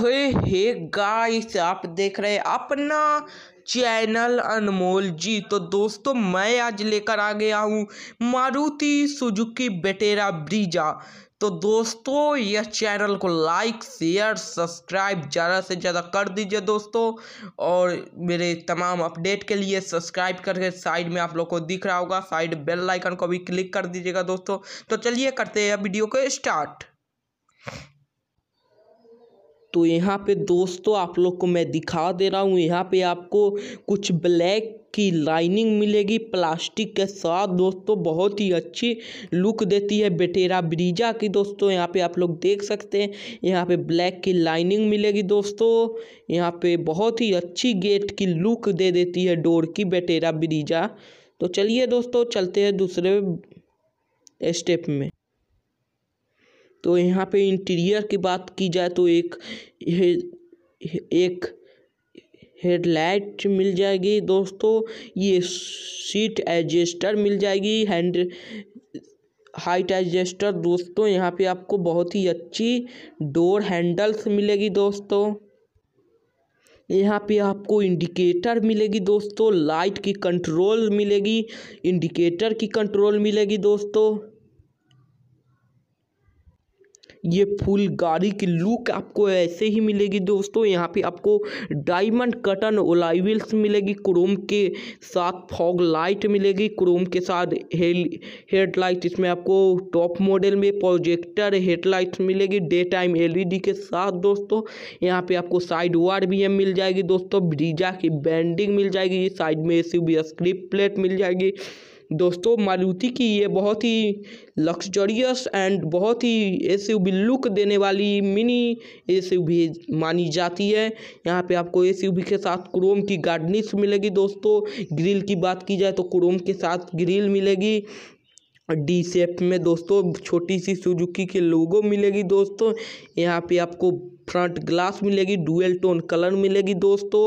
हे hey guys आप देख रहे हैं अपना चैनल अनमोल जी तो दोस्तों मैं आज लेकर आ गया हूँ मारुति सुजुकी बेटेरा ब्रीजा तो दोस्तों यह चैनल को लाइक शेयर सब्सक्राइब ज़्यादा से ज़्यादा कर दीजिए दोस्तों और मेरे तमाम अपडेट के लिए सब्सक्राइब करके साइड में आप लोग को दिख रहा होगा साइड बेल आइकन को भी क्लिक कर दीजिएगा दोस्तों तो चलिए करते हैं वीडियो को स्टार्ट तो यहाँ पे दोस्तों आप लोग को मैं दिखा दे रहा हूँ यहाँ पे आपको कुछ ब्लैक की लाइनिंग मिलेगी प्लास्टिक के साथ दोस्तों बहुत ही अच्छी लुक देती है बेटेरा ब्रीजा की दोस्तों यहाँ पे आप लोग देख सकते हैं यहाँ पे ब्लैक की लाइनिंग मिलेगी दोस्तों यहाँ पे बहुत ही अच्छी गेट की लुक दे देती है डोर की बेटेरा ब्रीजा तो चलिए दोस्तों चलते हैं दूसरे स्टेप में तो यहाँ पे इंटीरियर की बात की जाए तो एक एक हेडलाइट मिल जाएगी दोस्तों ये सीट एडजस्टर मिल जाएगी हैंड हाइट एडजस्टर दोस्तों यहाँ पे आपको बहुत ही अच्छी डोर हैंडल्स मिलेगी दोस्तों यहाँ पे आपको इंडिकेटर मिलेगी दोस्तों लाइट की कंट्रोल मिलेगी इंडिकेटर की कंट्रोल मिलेगी दोस्तों ये फुल गाड़ी की लुक आपको ऐसे ही मिलेगी दोस्तों यहाँ पे आपको डायमंड कटन ओलाइविल्स मिलेगी क्रोम के साथ फॉग लाइट मिलेगी क्रोम के साथ हेडलाइट इसमें आपको टॉप मॉडल में प्रोजेक्टर हेडलाइट मिलेगी डे टाइम एल के साथ दोस्तों यहाँ पे आपको साइड वार भी मिल जाएगी दोस्तों ब्रीजा की बैंडिंग मिल जाएगी साइड में एसी स्क्रिप्ट प्लेट मिल जाएगी दोस्तों मारुति की ये बहुत ही लग्जरियस एंड बहुत ही एस यू लुक देने वाली मिनी एस यू मानी जाती है यहाँ पे आपको एस यू के साथ क्रोम की गार्डनिश मिलेगी दोस्तों ग्रिल की बात की जाए तो क्रोम के साथ ग्रिल मिलेगी डी सेप में दोस्तों छोटी सी सुजुकी के लोगो मिलेगी दोस्तों यहाँ पे आपको फ्रंट ग्लास मिलेगी डुअल टोन कलर मिलेगी दोस्तों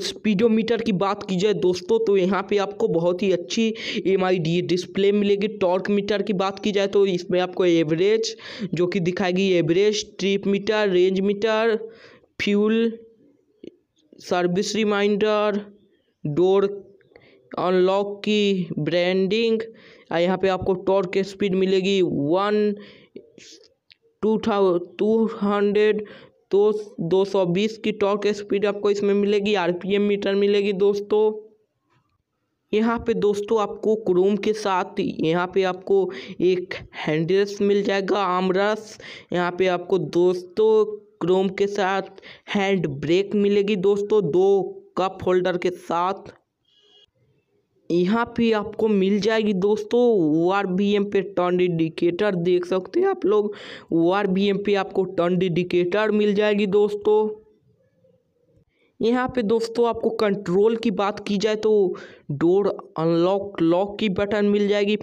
स्पीडोमीटर की बात की जाए दोस्तों तो यहाँ पे आपको बहुत ही अच्छी एम डिस्प्ले मिलेगी टॉर्क मीटर की बात की जाए तो इसमें आपको एवरेज जो कि दिखाएगी average trip meter range meter fuel service reminder door unlock की ब्रांडिंग यहाँ पे आपको टॉर्क स्पीड मिलेगी वन टू थाउ टू हंड्रेड तो 220 की टॉर्क स्पीड आपको इसमें मिलेगी आरपीएम मीटर मिलेगी दोस्तों यहाँ पे दोस्तों आपको क्रोम के साथ यहाँ पे आपको एक हैंडरस मिल जाएगा आमरस यहाँ पे आपको दोस्तों क्रोम के साथ हैंड ब्रेक मिलेगी दोस्तों दो कप होल्डर के साथ यहाँ पे आपको मिल जाएगी दोस्तों वार आर बी एम पे टर्न इंडिकेटर देख सकते हैं आप लोग वार आर बी एम पे आपको टर्न इंडिकेटर मिल जाएगी दोस्तों यहाँ पे दोस्तों आपको कंट्रोल की बात की जाए तो डोर अनलॉक लॉक की बटन मिल जाएगी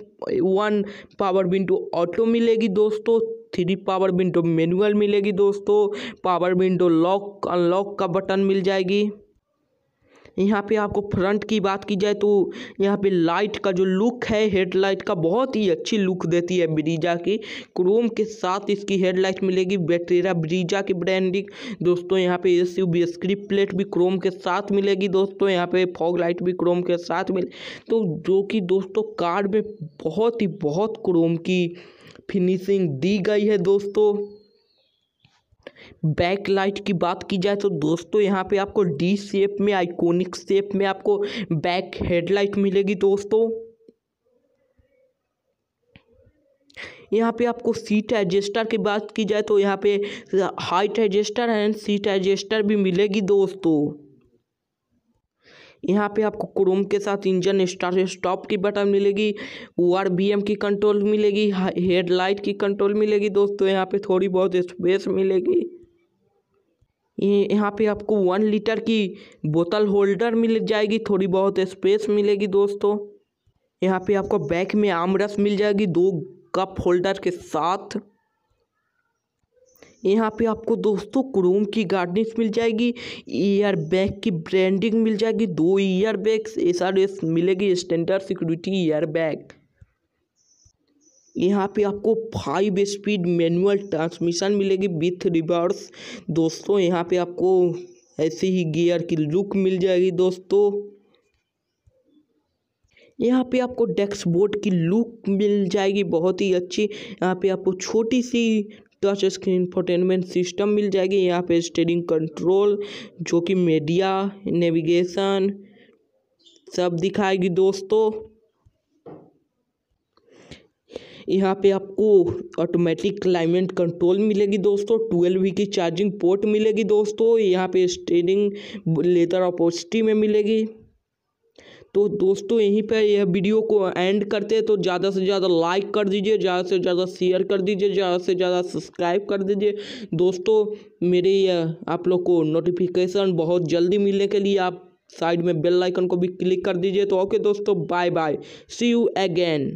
वन पावर विंडो ऑटो मिलेगी दोस्तों थ्री पावर विंडो मैनुअल मिलेगी दोस्तों पावर विंडो लॉक अनलॉक का बटन मिल जाएगी यहाँ पे आपको फ्रंट की बात की जाए तो यहाँ पे लाइट का जो लुक है हेडलाइट का बहुत ही अच्छी लुक देती है ब्रीजा की क्रोम के साथ इसकी हेडलाइट मिलेगी बैटेरा ब्रीजा की ब्रांडिंग दोस्तों यहाँ पे एस यू बी प्लेट भी क्रोम के साथ मिलेगी दोस्तों यहाँ पे फॉग लाइट भी क्रोम के साथ मिले तो जो कि दोस्तों कार में बहुत ही बहुत क्रोम की फिनिशिंग दी गई है दोस्तों बैक लाइट की बात की जाए तो दोस्तों यहाँ पे आपको डी शेप में आइकोनिक शेप में आपको बैक हेडलाइट मिलेगी दोस्तों यहाँ पे आपको सीट एडजस्टर की बात की जाए तो यहाँ पे height adjuster and seat adjuster भी मिलेगी दोस्तों यहाँ पे आपको क्रोम के साथ इंजन स्टार्ट स्टॉप की बटन मिलेगी ओ की कंट्रोल मिलेगी हेडलाइट की कंट्रोल मिलेगी दोस्तों यहाँ पे थोड़ी बहुत स्पेस मिलेगी यहाँ पे आपको वन लीटर की बोतल होल्डर मिल जाएगी थोड़ी बहुत स्पेस मिलेगी दोस्तों यहाँ पे आपको बैक में आमरस मिल जाएगी दो कप होल्डर के साथ यहाँ पे आपको दोस्तों क्रोम की गार्डनिश मिल जाएगी ईयर बैग की ब्रांडिंग मिल जाएगी दो airbag S R S मिलेगी स्टैंडर्ड सिक्योरिटी ईयर बैग यहाँ पे आपको फाइव स्पीड मैनुअल ट्रांसमिशन मिलेगी विथ रिवर्स दोस्तों यहाँ पे आपको ऐसे ही गियर की लुक मिल जाएगी दोस्तों यहाँ पे आपको बोर्ड की लुक मिल जाएगी बहुत ही अच्छी यहाँ पे आपको छोटी सी टच स्क्रीन इंफोटेनमेंट सिस्टम मिल जाएगी यहाँ पे स्टेरिंग कंट्रोल जो कि मीडिया नेविगेशन सब दिखाएगी दोस्तों यहाँ पे आपको ऑटोमेटिक क्लाइमेट कंट्रोल मिलेगी दोस्तों ट्वेल्व वी की चार्जिंग पोर्ट मिलेगी दोस्तों यहाँ पे स्टेरिंग लेदर अपोसिटी में मिलेगी तो दोस्तों यहीं पर यह वीडियो को एंड करते हैं तो ज़्यादा से ज़्यादा लाइक कर दीजिए ज़्यादा से ज़्यादा शेयर कर दीजिए ज़्यादा से ज़्यादा सब्सक्राइब कर दीजिए दोस्तों मेरे आप लोग को नोटिफिकेशन बहुत जल्दी मिलने के लिए आप साइड में बेल आइकन को भी क्लिक कर दीजिए तो ओके दोस्तों bye bye see you again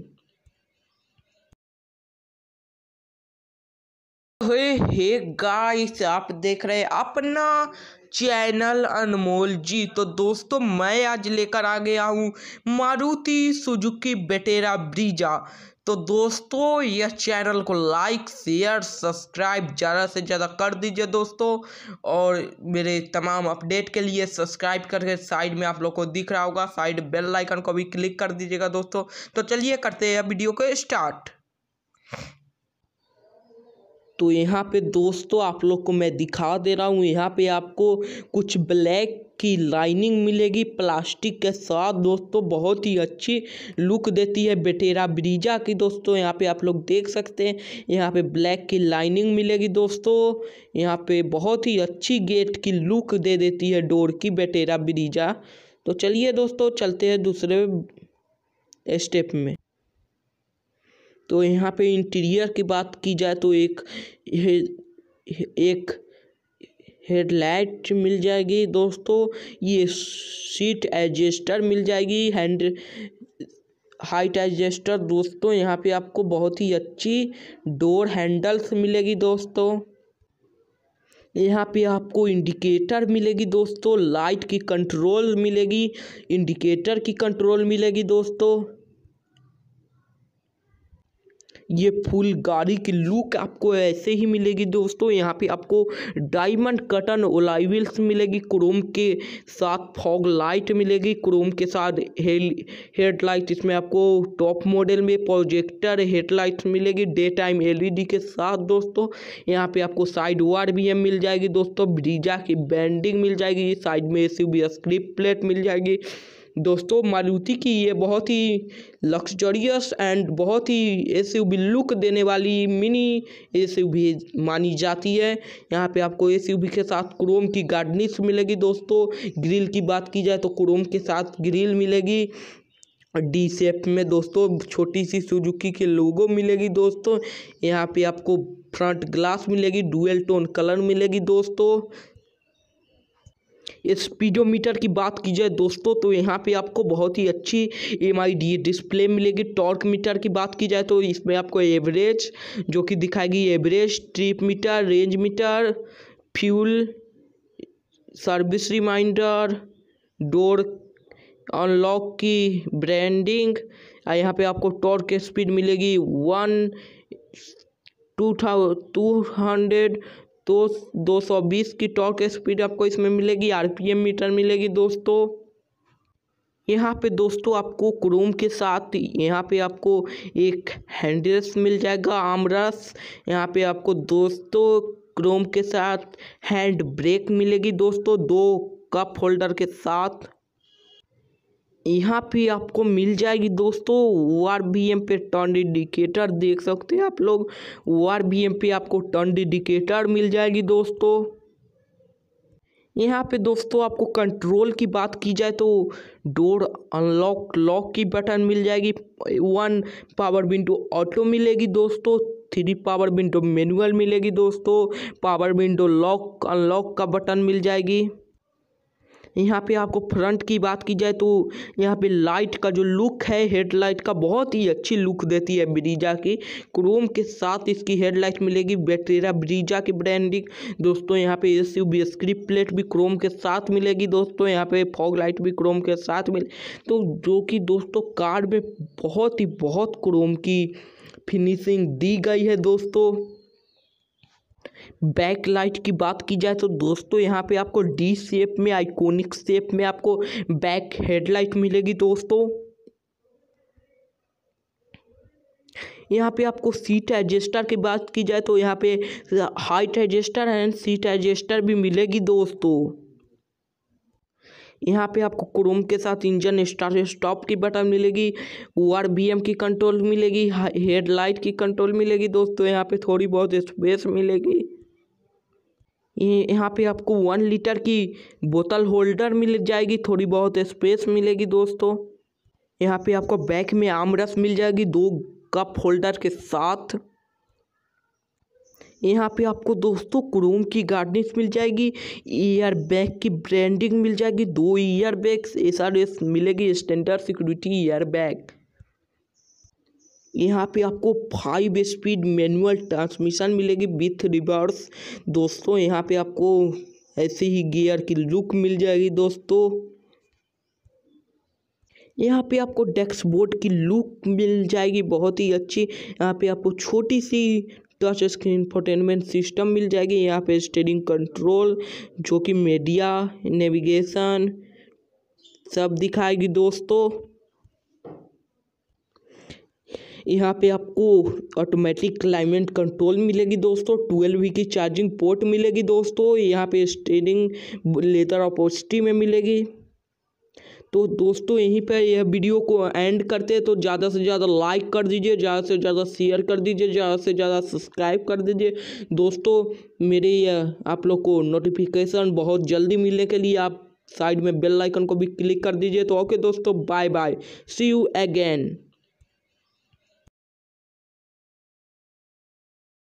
hey hey guys आप देख रहे हैं अपना चैनल अनमोल जी तो दोस्तों मैं आज लेकर आ गया हूँ मारुति सुजुकी बेटेरा ब्रीजा तो दोस्तों यह चैनल को लाइक शेयर सब्सक्राइब ज़्यादा से ज़्यादा कर दीजिए दोस्तों और मेरे तमाम अपडेट के लिए सब्सक्राइब करके साइड में आप लोग को दिख रहा होगा साइड बेल लाइकन को भी क्लिक कर दीजिएगा दोस्तों तो चलिए करते हैं वीडियो को स्टार्ट तो यहाँ पे दोस्तों आप लोग को मैं दिखा दे रहा हूँ यहाँ पे आपको कुछ ब्लैक की लाइनिंग मिलेगी प्लास्टिक के साथ दोस्तों बहुत ही अच्छी लुक देती है बेटेरा ब्रीजा की दोस्तों यहाँ पे आप लोग देख सकते हैं यहाँ पे ब्लैक की लाइनिंग मिलेगी दोस्तों यहाँ पे बहुत ही अच्छी गेट की लुक दे देती है डोर की बेटेरा ब्रीजा तो चलिए दोस्तों चलते हैं दूसरे स्टेप में तो यहाँ पर इंटीरियर की बात की जाए तो एक एक हेडलाइट मिल जाएगी दोस्तों ये सीट एडजस्टर मिल जाएगी हैंड हाइट एडजस्टर दोस्तों यहाँ पे आपको बहुत ही अच्छी डोर हैंडल्स मिलेगी दोस्तों यहाँ पे आपको इंडिकेटर मिलेगी दोस्तों लाइट की कंट्रोल मिलेगी इंडिकेटर की कंट्रोल मिलेगी दोस्तों ये फुल गाड़ी की लुक आपको ऐसे ही मिलेगी दोस्तों यहाँ पे आपको डायमंड कटन ओलाइविल्स मिलेगी क्रोम के साथ फॉग लाइट मिलेगी क्रोम के साथ हेडलाइट इसमें आपको टॉप मॉडल में प्रोजेक्टर हेडलाइट मिलेगी डे टाइम एल के साथ दोस्तों यहाँ पे आपको साइड वार भी है मिल जाएगी दोस्तों ब्रीजा की बैंडिंग मिल जाएगी साइड में ए सी स्क्रिप प्लेट मिल जाएगी दोस्तों मारुति की ये बहुत ही लग्जरियस एंड बहुत ही एस यू लुक देने वाली मिनी एस यू मानी जाती है यहाँ पे आपको एस यू के साथ क्रोम की गार्डनिश मिलेगी दोस्तों ग्रिल की बात की जाए तो क्रोम के साथ ग्रिल मिलेगी डी सेप में दोस्तों छोटी सी सुजुकी के लोगो मिलेगी दोस्तों यहाँ पे आपको फ्रंट ग्लास मिलेगी डुअल टोन कलर मिलेगी दोस्तों स्पीडोमीटर की बात की जाए दोस्तों तो यहाँ पे आपको बहुत ही अच्छी एम डिस्प्ले मिलेगी टॉर्क मीटर की बात की जाए तो इसमें आपको एवरेज जो कि दिखाएगी average trip meter range meter fuel service reminder door unlock की ब्रांडिंग यहाँ पे आपको टॉर्क स्पीड मिलेगी वन टू थाउ टू हंड्रेड तो 220 की टॉर्क स्पीड आपको इसमें मिलेगी आरपीएम मीटर मिलेगी दोस्तों यहाँ पे दोस्तों आपको क्रोम के साथ यहाँ पे आपको एक हैंडरस मिल जाएगा आमरस यहाँ पे आपको दोस्तों क्रोम के साथ हैंड ब्रेक मिलेगी दोस्तों दो कप होल्डर के साथ यहाँ पे आपको मिल जाएगी दोस्तों ओ आर बी एम पे टर्न इंडिकेटर देख सकते हैं आप लोग ओ आर बी एम पे आपको टर्न इंडिकेटर मिल जाएगी दोस्तों यहाँ पे दोस्तों आपको कंट्रोल की बात की जाए तो डोर अनलॉक लॉक की बटन मिल जाएगी वन पावर विंडो ऑटो मिलेगी दोस्तों थ्री पावर विंडो मैनुअल मिलेगी दोस्तों पावर विंडो लॉक अनलॉक का बटन मिल जाएगी यहाँ पे आपको फ्रंट की बात की जाए तो यहाँ पे लाइट का जो लुक है हेडलाइट का बहुत ही अच्छी लुक देती है ब्रीजा की क्रोम के साथ इसकी हेडलाइट मिलेगी बैटेरा ब्रीजा की ब्रांडिंग दोस्तों यहाँ पे S U V script plate भी क्रोम के साथ मिलेगी दोस्तों यहाँ पे फॉग लाइट भी क्रोम के साथ मिले तो जो कि दोस्तों कार में बहुत ही बहुत क्रोम की फिनिशिंग दी गई है दोस्तों बैक लाइट की बात की जाए तो दोस्तों यहाँ पे आपको डी शेप में आइकोनिक शेप में आपको बैक हेडलाइट मिलेगी दोस्तों यहाँ पे आपको सीट एडजस्टर की बात की जाए तो यहाँ पे height adjuster and seat adjuster भी मिलेगी दोस्तों यहाँ पे आपको क्रोम के साथ इंजन स्टार्ट स्टॉप की बटन मिलेगी ओ की कंट्रोल मिलेगी हेडलाइट की कंट्रोल मिलेगी दोस्तों यहाँ पे थोड़ी बहुत स्पेस मिलेगी यहाँ पे आपको वन लीटर की बोतल होल्डर मिल जाएगी थोड़ी बहुत स्पेस मिलेगी दोस्तों यहाँ पे आपको बैक में आमरस मिल जाएगी दो कप होल्डर के साथ यहाँ पे आपको दोस्तों क्रोम की गार्डनिश मिल जाएगी ईयर बैग की ब्रांडिंग मिल जाएगी दो ईयर बैग एस मिलेगी स्टैंडर्ड सिक्योरिटी ईयर बैग यहाँ पे आपको फाइव स्पीड मैनुअल ट्रांसमिशन मिलेगी विथ रिवर्स दोस्तों यहाँ पे आपको ऐसे ही गियर की लुक मिल जाएगी दोस्तों यहाँ पे आपको डैक्सबोर्ड की लुक मिल जाएगी बहुत ही अच्छी यहाँ पे आपको छोटी सी टच स्क्रीन इंफोटेनमेंट सिस्टम मिल जाएगी यहाँ पे स्टेरिंग कंट्रोल जो कि मीडिया नेविगेशन सब दिखाएगी दोस्तों यहाँ पे आपको ऑटोमेटिक क्लाइमेट कंट्रोल मिलेगी दोस्तों ट्वेल्व वी की चार्जिंग पोर्ट मिलेगी दोस्तों यहाँ पे स्टेरिंग लेदर अपॉसिटी में मिलेगी तो दोस्तों यहीं पर यह वीडियो को एंड करते हैं तो ज़्यादा से ज़्यादा लाइक कर दीजिए ज़्यादा से ज़्यादा शेयर कर दीजिए ज़्यादा से ज़्यादा सब्सक्राइब कर दीजिए दोस्तों मेरे यह आप लोग को नोटिफिकेशन बहुत जल्दी मिलने के लिए आप साइड में बेल आइकन को भी क्लिक कर दीजिए तो ओके दोस्तों bye bye see you again